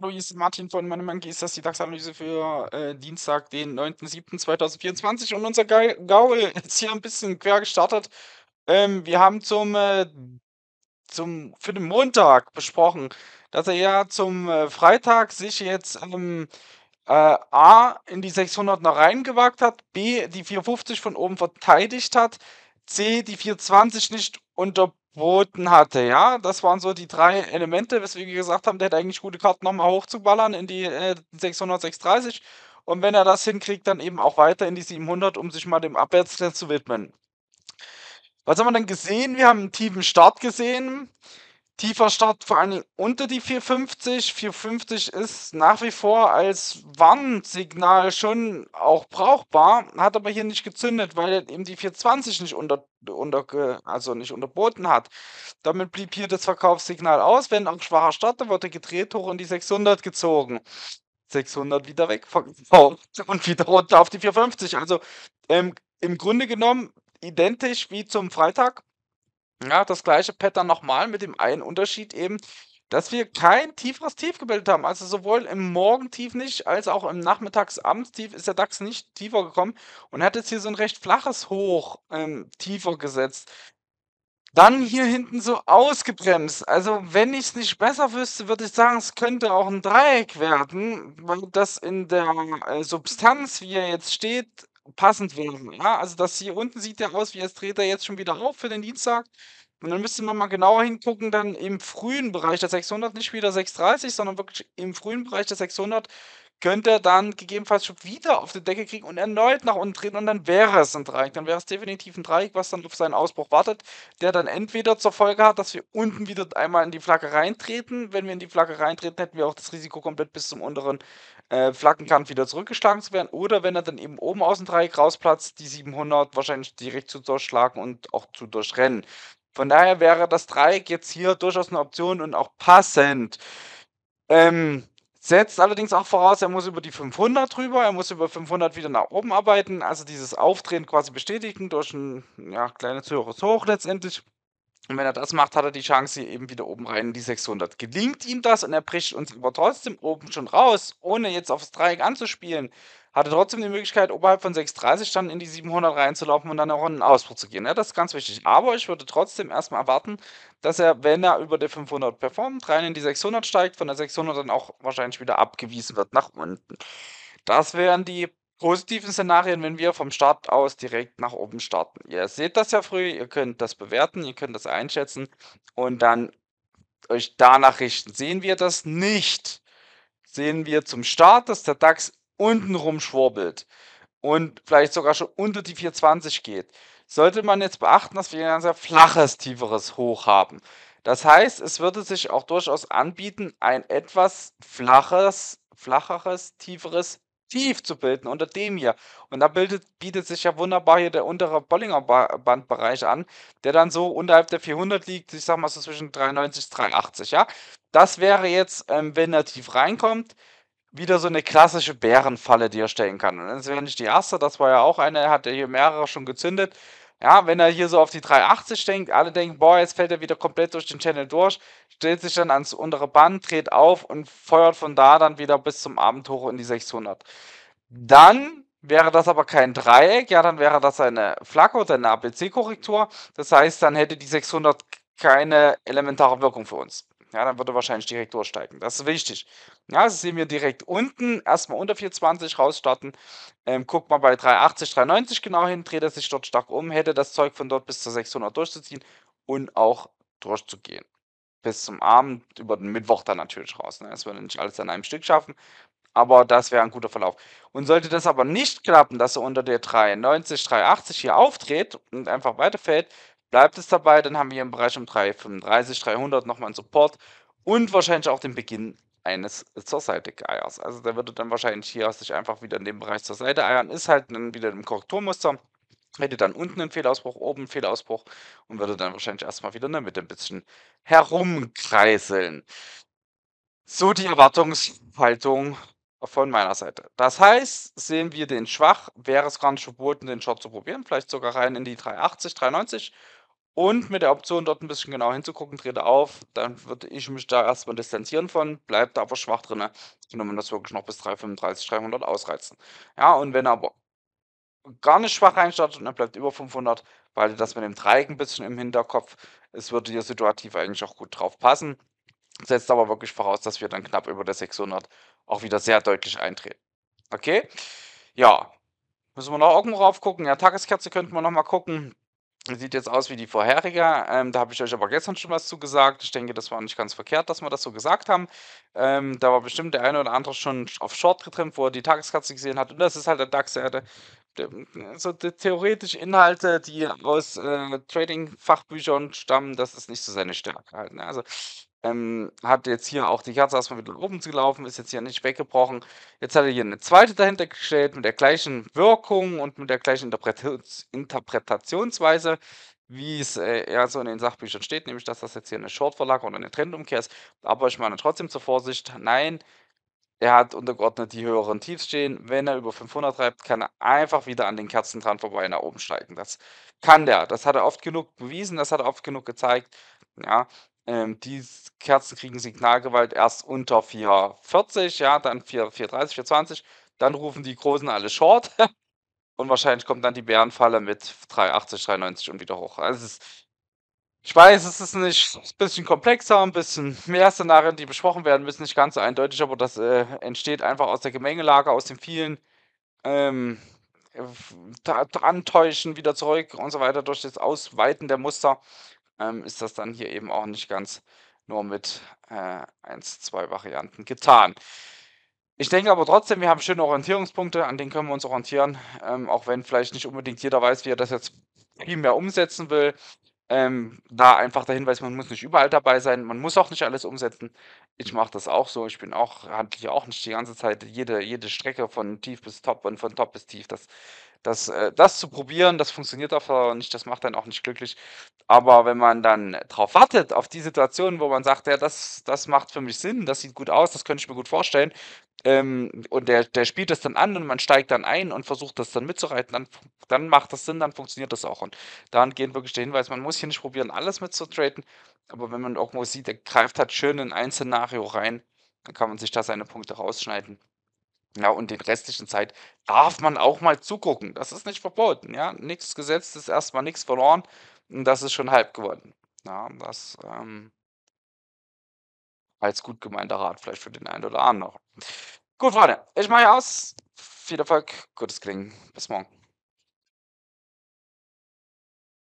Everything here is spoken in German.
Hallo, hier ist Martin von Mannemann ist das die DAX-Analyse für äh, Dienstag, den 9.07.2024. Und unser Gaul ist hier ein bisschen quer gestartet. Ähm, wir haben zum, äh, zum, für den Montag besprochen, dass er ja zum äh, Freitag sich jetzt ähm, äh, A in die 600 noch reingewagt hat, B die 450 von oben verteidigt hat, C die 420 nicht unterboten hatte. Ja, das waren so die drei Elemente, weswegen wir gesagt haben, der hätte eigentlich gute Karten nochmal hochzuballern in die äh, 600, 630. Und wenn er das hinkriegt, dann eben auch weiter in die 700, um sich mal dem Abwärtstrend zu widmen. Was haben wir denn gesehen? Wir haben einen tiefen Start gesehen tiefer Start, vor allen Dingen unter die 450. 450 ist nach wie vor als Warnsignal schon auch brauchbar, hat aber hier nicht gezündet, weil eben die 420 nicht unter, unter also nicht unterboten hat. Damit blieb hier das Verkaufssignal aus. Wenn ein schwacher Start, dann wurde gedreht hoch in die 600 gezogen. 600 wieder weg und wieder runter auf die 450. Also ähm, im Grunde genommen identisch wie zum Freitag ja, das gleiche Pattern nochmal mit dem einen Unterschied eben, dass wir kein tieferes Tief gebildet haben. Also sowohl im Morgentief nicht, als auch im Nachmittagsabendstief ist der DAX nicht tiefer gekommen und hat jetzt hier so ein recht flaches Hoch ähm, tiefer gesetzt. Dann hier hinten so ausgebremst. Also, wenn ich es nicht besser wüsste, würde ich sagen, es könnte auch ein Dreieck werden, weil das in der äh, Substanz, wie er jetzt steht, passend wäre. Ja, also das hier unten sieht ja aus, wie als dreht er jetzt schon wieder auf für den Dienstag. Und dann müsste man mal genauer hingucken, dann im frühen Bereich der 600, nicht wieder 630, sondern wirklich im frühen Bereich der 600 könnte er dann gegebenenfalls schon wieder auf die Decke kriegen und erneut nach unten treten und dann wäre es ein Dreieck. Dann wäre es definitiv ein Dreieck, was dann auf seinen Ausbruch wartet, der dann entweder zur Folge hat, dass wir unten wieder einmal in die Flagge reintreten. Wenn wir in die Flagge reintreten, hätten wir auch das Risiko komplett bis zum unteren äh, flaggen wieder zurückgeschlagen zu werden. Oder wenn er dann eben oben aus dem Dreieck rausplatzt, die 700 wahrscheinlich direkt zu durchschlagen und auch zu durchrennen. Von daher wäre das Dreieck jetzt hier durchaus eine Option und auch passend. Ähm, setzt allerdings auch voraus, er muss über die 500 drüber, er muss über 500 wieder nach oben arbeiten, also dieses Aufdrehen quasi bestätigen durch ein ja, kleines höheres Hoch letztendlich. Und wenn er das macht, hat er die Chance, hier eben wieder oben rein in die 600. Gelingt ihm das und er bricht uns aber trotzdem oben schon raus, ohne jetzt aufs Dreieck anzuspielen, hat er trotzdem die Möglichkeit, oberhalb von 6,30 dann in die 700 reinzulaufen und dann auch in den Ausbruch zu gehen. Ja, das ist ganz wichtig. Aber ich würde trotzdem erstmal erwarten, dass er, wenn er über die 500 performt, rein in die 600 steigt, von der 600 dann auch wahrscheinlich wieder abgewiesen wird nach unten. Das wären die positiven Szenarien, wenn wir vom Start aus direkt nach oben starten. Ihr seht das ja früh, ihr könnt das bewerten, ihr könnt das einschätzen und dann euch danach richten. Sehen wir das nicht, sehen wir zum Start, dass der DAX untenrum schwurbelt und vielleicht sogar schon unter die 420 geht, sollte man jetzt beachten, dass wir ein sehr flaches, tieferes Hoch haben. Das heißt, es würde sich auch durchaus anbieten, ein etwas flaches, flacheres, tieferes tief zu bilden unter dem hier. Und da bildet, bietet sich ja wunderbar hier der untere Bollinger Bandbereich an, der dann so unterhalb der 400 liegt, ich sag mal so zwischen 93 und 83. ja. Das wäre jetzt, ähm, wenn er tief reinkommt, wieder so eine klassische Bärenfalle, die er stellen kann. Und das wäre nicht die erste, das war ja auch eine, hat er hier mehrere schon gezündet. Ja, wenn er hier so auf die 380 denkt, alle denken, boah, jetzt fällt er wieder komplett durch den Channel durch, stellt sich dann ans untere Band, dreht auf und feuert von da dann wieder bis zum Abend hoch in die 600. Dann Wäre das aber kein Dreieck, ja, dann wäre das eine Flagge oder eine abc korrektur Das heißt, dann hätte die 600 keine elementare Wirkung für uns. Ja, dann wird er wahrscheinlich direkt durchsteigen. Das ist wichtig. Ja, das also sehen wir direkt unten. Erstmal unter 420 rausstarten. Ähm, guckt mal bei 380, 390 genau hin. Dreht er sich dort stark um. Hätte das Zeug von dort bis zur 600 durchzuziehen und auch durchzugehen. Bis zum Abend, über den Mittwoch dann natürlich raus. Ne? Das würde nicht alles an einem Stück schaffen. Aber das wäre ein guter Verlauf. Und sollte das aber nicht klappen, dass er unter der 390, 380 hier auftritt und einfach weiterfällt, Bleibt es dabei, dann haben wir hier im Bereich um 335, 300 nochmal einen Support und wahrscheinlich auch den Beginn eines zur Seite geiers. Also der würde dann wahrscheinlich hier sich einfach wieder in dem Bereich zur Seite eiern, ist halt dann wieder im Korrekturmuster, hätte dann unten einen Fehlausbruch, oben einen Fehlausbruch und würde dann wahrscheinlich erstmal wieder in der Mitte ein bisschen herumkreiseln. So die Erwartungshaltung von meiner Seite. Das heißt, sehen wir den schwach, wäre es gar nicht verboten, den Short zu probieren, vielleicht sogar rein in die 380, 390 und mit der Option, dort ein bisschen genau hinzugucken, dreht er auf. Dann würde ich mich da erstmal distanzieren von, bleibt da aber schwach drin. Dann man das wirklich noch bis 335, 300 ausreizen. Ja, und wenn er aber gar nicht schwach reinstartet und er bleibt über 500, behalte das mit dem Dreieck ein bisschen im Hinterkopf. Es würde hier situativ eigentlich auch gut drauf passen. Setzt aber wirklich voraus, dass wir dann knapp über der 600 auch wieder sehr deutlich eintreten. Okay? Ja. Müssen wir noch irgendwo rauf gucken. Ja, Tageskerze könnten wir noch mal gucken Sieht jetzt aus wie die vorherige. Ähm, da habe ich euch aber gestern schon was zugesagt. Ich denke, das war nicht ganz verkehrt, dass wir das so gesagt haben. Ähm, da war bestimmt der eine oder andere schon auf Short getrimmt, wo er die Tageskatze gesehen hat. Und das ist halt der DAX. Der, hatte so die theoretische Inhalte, die aus äh, Trading-Fachbüchern stammen, das ist nicht so seine Stärke. Halt, ne? Also ähm, hat jetzt hier auch die Katze erstmal wieder oben gelaufen, ist jetzt hier nicht weggebrochen. Jetzt hat er hier eine zweite dahinter gestellt mit der gleichen Wirkung und mit der gleichen Interpret Interpretationsweise, wie es äh, ja so in den Sachbüchern steht, nämlich dass das jetzt hier eine Shortverlagerung oder eine Trendumkehr ist. Aber ich meine trotzdem zur Vorsicht, nein, er hat untergeordnet die höheren Tiefs stehen. Wenn er über 500 treibt, kann er einfach wieder an den Kerzen dran vorbei nach oben steigen. Das kann der. Das hat er oft genug bewiesen, das hat er oft genug gezeigt. Ja, ähm, die Kerzen kriegen Signalgewalt erst unter 440, ja, dann 430, 420. Dann rufen die Großen alle Short. und wahrscheinlich kommt dann die Bärenfalle mit 380, 390 und wieder hoch. Also ist, ich weiß, es ist nicht ein bisschen komplexer, ein bisschen mehr Szenarien, die besprochen werden müssen, nicht ganz so eindeutig, aber das äh, entsteht einfach aus der Gemengelage, aus den vielen ähm, äh, Antäuschen wieder zurück und so weiter durch das Ausweiten der Muster ähm, ist das dann hier eben auch nicht ganz nur mit äh, 1, 2 Varianten getan. Ich denke aber trotzdem, wir haben schöne Orientierungspunkte, an denen können wir uns orientieren, ähm, auch wenn vielleicht nicht unbedingt jeder weiß, wie er das jetzt viel mehr umsetzen will. Ähm, da einfach der Hinweis, man muss nicht überall dabei sein, man muss auch nicht alles umsetzen. Ich mache das auch so. Ich bin auch, handle ich auch nicht die ganze Zeit jede, jede Strecke von tief bis top und von top bis tief. Das, das, äh, das zu probieren, das funktioniert auch nicht, das macht dann auch nicht glücklich. Aber wenn man dann drauf wartet, auf die Situation, wo man sagt, ja, das, das macht für mich Sinn, das sieht gut aus, das könnte ich mir gut vorstellen, ähm, und der, der spielt das dann an und man steigt dann ein und versucht das dann mitzureiten, dann, dann macht das Sinn, dann funktioniert das auch. Und daran geht wirklich der Hinweis, man muss hier nicht probieren, alles mitzutraden, aber wenn man auch mal sieht, der greift halt schön in ein Szenario rein, dann kann man sich da seine Punkte rausschneiden. Ja, und den restlichen Zeit darf man auch mal zugucken. Das ist nicht verboten, ja. Nichts gesetzt ist erstmal nichts verloren und das ist schon halb geworden. Ja, das ähm, als gut gemeinter Rat vielleicht für den einen oder anderen. Gut, Freunde, ich mache aus. Viel Erfolg, gutes Klingen. Bis morgen.